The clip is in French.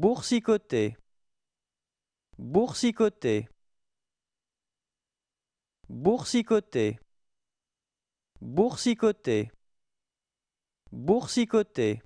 boursicoté boursicoté boursicoté boursicoté boursicoté